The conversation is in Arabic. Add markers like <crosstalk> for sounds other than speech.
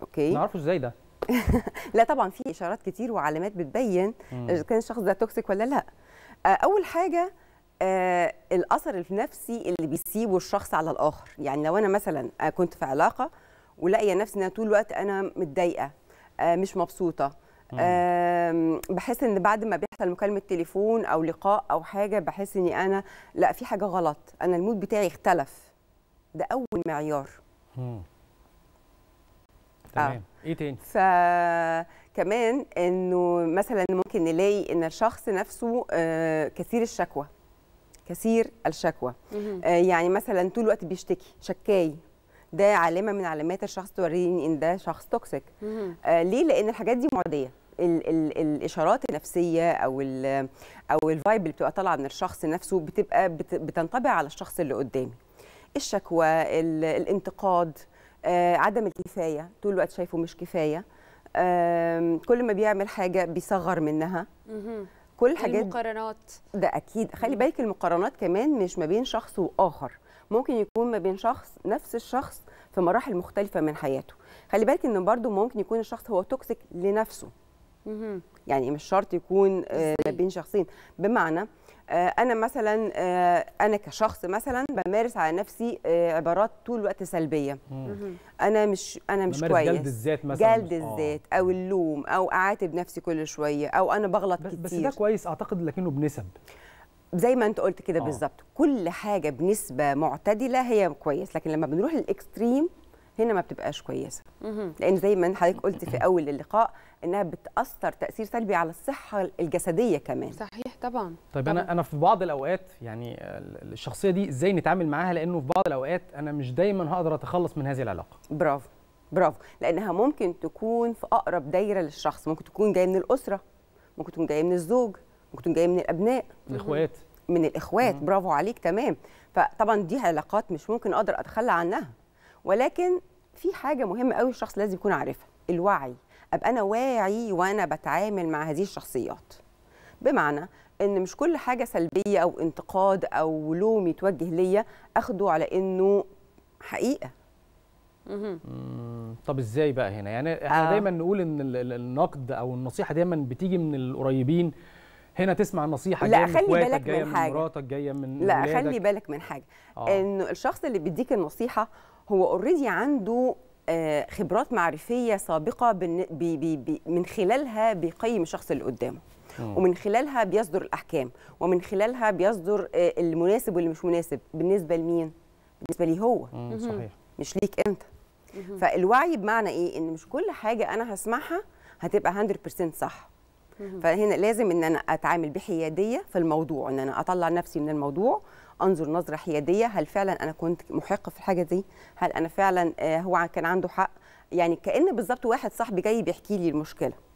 اوكي نعرفه ازاي ده <laughs> لا طبعا في اشارات كتير وعلامات بتبين اذا كان الشخص ده توكسيك ولا لا آه، اول حاجه آه الاثر النفسي اللي بيسيبه الشخص على الاخر يعني لو انا مثلا آه، كنت في علاقه ولاقيه نفسي ان انا طول الوقت انا متضايقه آه مش مبسوطه آه بحس ان بعد ما بيحصل مكالمه تليفون او لقاء او حاجه بحس اني انا لا في حاجه غلط انا المود بتاعي اختلف ده اول معيار تمام آه. ايه تاني فكمان انه مثلا ممكن نلاقي ان الشخص نفسه آه، كثير الشكوى كثير الشكوى آه، يعني مثلا طول الوقت بيشتكي شكاي ده علامه من علامات الشخص توريني ان ده شخص توكسيك آه ليه لان الحاجات دي معديه الـ الـ الاشارات النفسيه او الـ او الفايب اللي بتبقى طالعه من الشخص نفسه بتبقى بتنطبع على الشخص اللي قدامي الشكوى الانتقاد آه، عدم الكفايه طول الوقت شايفه مش كفايه كل ما بيعمل حاجه بيصغر منها كل الحاجات إيه المقارنات ده اكيد خلي بالك المقارنات كمان مش ما بين شخص واخر ممكن يكون ما بين شخص نفس الشخص في مراحل مختلفه من حياته خلي بالك ان برضو ممكن يكون الشخص هو توكسيك لنفسه يعني مش شرط يكون آه، بين شخصين بمعنى آه، انا مثلا آه، انا كشخص مثلا بمارس على نفسي عبارات طول الوقت سلبيه انا مش انا مش كويس جلد الذات مثلا جلد الذات او اللوم او اعاتب نفسي كل شويه او انا بغلط بس كتير بس ده كويس اعتقد لكنه بنسب زي ما انت قلت كده بالظبط كل حاجه بنسبه معتدله هي كويس لكن لما بنروح للاكستريم هنا ما بتبقاش كويسه لان زي ما حضرتك قلت في اول اللقاء انها بتاثر تاثير سلبي على الصحه الجسديه كمان صحيح طبعا طيب طبعًا. انا انا في بعض الاوقات يعني آه، الشخصيه دي ازاي نتعامل معاها لانه في بعض الاوقات انا مش دايما هقدر اتخلص من هذه العلاقه برافو برافو لانها ممكن تكون في اقرب دايره للشخص ممكن تكون جايه من الاسره ممكن تكون جايه من الزوج ممكن تكون جايه من الابناء الاخوات من الاخوات برافو عليك تمام فطبعا دي علاقات مش ممكن اقدر اتخلى عنها ولكن في حاجه مهمه قوي الشخص لازم يكون عارفها الوعي ابقى انا واعي وانا بتعامل مع هذه الشخصيات بمعنى ان مش كل حاجه سلبيه او انتقاد او لوم يتوجه ليا اخده على انه حقيقه طب ازاي بقى هنا يعني احنا آه. دايما نقول ان النقد او النصيحه دايما بتيجي من القريبين هنا تسمع النصيحه لا جايه خلي بالك جايه من, حاجة. من مراتك جايه من لا ولادك. خلي بالك من حاجه آه. انه الشخص اللي بيديك النصيحه هو اوريدي عنده آه، خبرات معرفيه سابقه بي بي بي من خلالها بيقيم الشخص اللي قدامه ومن خلالها بيصدر الاحكام ومن خلالها بيصدر آه، المناسب واللي مش مناسب بالنسبه لمين بالنسبه لي هو صحيح مش ليك انت فالوعي بمعنى ايه ان مش كل حاجه انا هسمعها هتبقى 100% صح فهنا لازم ان انا اتعامل بحياديه في الموضوع ان انا اطلع نفسي من الموضوع انظر نظره حياديه هل فعلا انا كنت محق في الحاجه دي هل انا فعلا آه، هو كان عنده حق يعني كان بالظبط واحد صاحبي جاي بيحكي لي المشكله